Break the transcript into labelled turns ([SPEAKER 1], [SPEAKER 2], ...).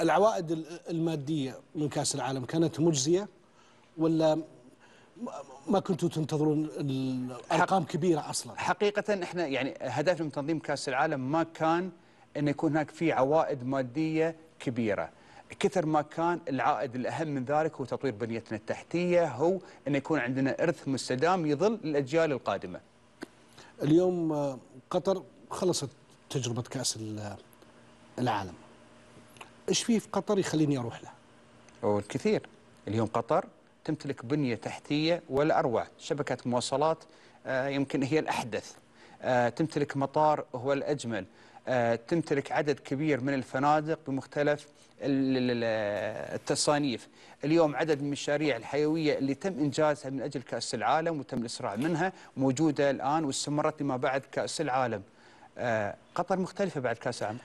[SPEAKER 1] العوائد المادية من كأس العالم كانت مجزية ولا ما كنتوا تنتظرون الارقام كبيره اصلا
[SPEAKER 2] حقيقه احنا يعني هدفنا من تنظيم كاس العالم ما كان انه يكون هناك في عوائد ماديه كبيره كثر ما كان العائد الاهم من ذلك هو تطوير بنيتنا التحتيه هو ان يكون عندنا ارث مستدام يظل للاجيال القادمه
[SPEAKER 1] اليوم آه، قطر خلصت تجربه كاس العالم
[SPEAKER 2] ايش فيه في قطر يخليني اروح له؟ او الكثير اليوم قطر تمتلك بنيه تحتيه والاروع شبكه مواصلات آه، يمكن هي الاحدث آه، تمتلك مطار هو الاجمل آه، تمتلك عدد كبير من الفنادق بمختلف التصانيف اليوم عدد من المشاريع الحيوية اللي تم إنجازها من أجل كأس العالم وتم الإسراع منها موجودة الآن واستمرت لما بعد كأس العالم قطر مختلفة بعد كأس العالم